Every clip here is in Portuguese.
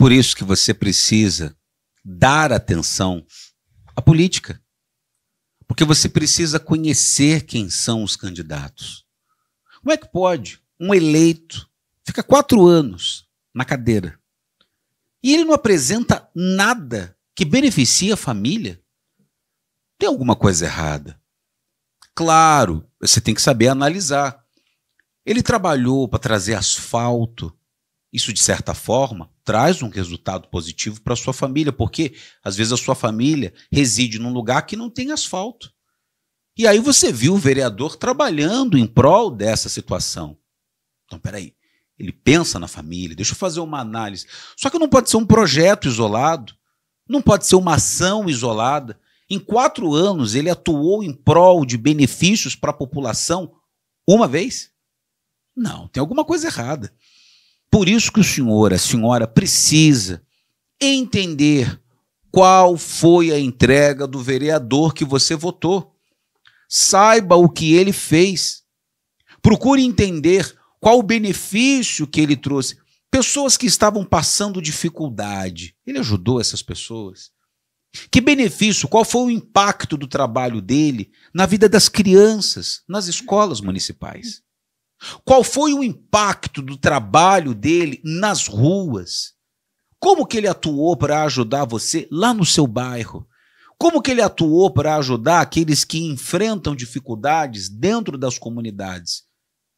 por isso que você precisa dar atenção à política. Porque você precisa conhecer quem são os candidatos. Como é que pode um eleito fica quatro anos na cadeira e ele não apresenta nada que beneficie a família? Tem alguma coisa errada. Claro, você tem que saber analisar. Ele trabalhou para trazer asfalto isso, de certa forma, traz um resultado positivo para sua família, porque às vezes a sua família reside num lugar que não tem asfalto. E aí você viu o vereador trabalhando em prol dessa situação. Então, peraí, ele pensa na família, deixa eu fazer uma análise. Só que não pode ser um projeto isolado, não pode ser uma ação isolada. Em quatro anos, ele atuou em prol de benefícios para a população uma vez? Não, tem alguma coisa errada. Por isso que o senhor, a senhora precisa entender qual foi a entrega do vereador que você votou. Saiba o que ele fez. Procure entender qual o benefício que ele trouxe. Pessoas que estavam passando dificuldade, ele ajudou essas pessoas. Que benefício, qual foi o impacto do trabalho dele na vida das crianças, nas escolas municipais? Qual foi o impacto do trabalho dele nas ruas? Como que ele atuou para ajudar você lá no seu bairro? Como que ele atuou para ajudar aqueles que enfrentam dificuldades dentro das comunidades?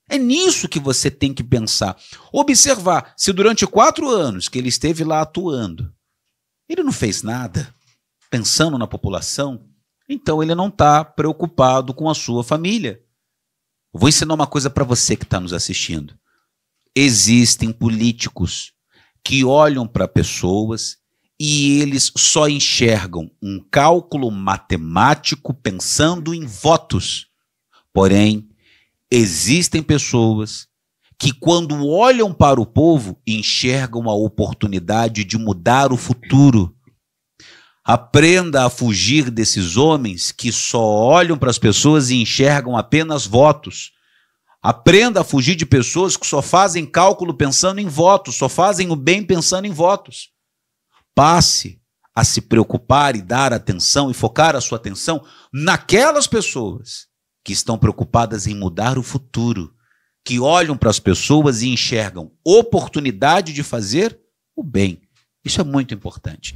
É nisso que você tem que pensar. Observar se durante quatro anos que ele esteve lá atuando, ele não fez nada pensando na população, então ele não está preocupado com a sua família vou ensinar uma coisa para você que está nos assistindo. Existem políticos que olham para pessoas e eles só enxergam um cálculo matemático pensando em votos. Porém, existem pessoas que, quando olham para o povo, enxergam a oportunidade de mudar o futuro Aprenda a fugir desses homens que só olham para as pessoas e enxergam apenas votos. Aprenda a fugir de pessoas que só fazem cálculo pensando em votos, só fazem o bem pensando em votos. Passe a se preocupar e dar atenção e focar a sua atenção naquelas pessoas que estão preocupadas em mudar o futuro, que olham para as pessoas e enxergam oportunidade de fazer o bem isso é muito importante.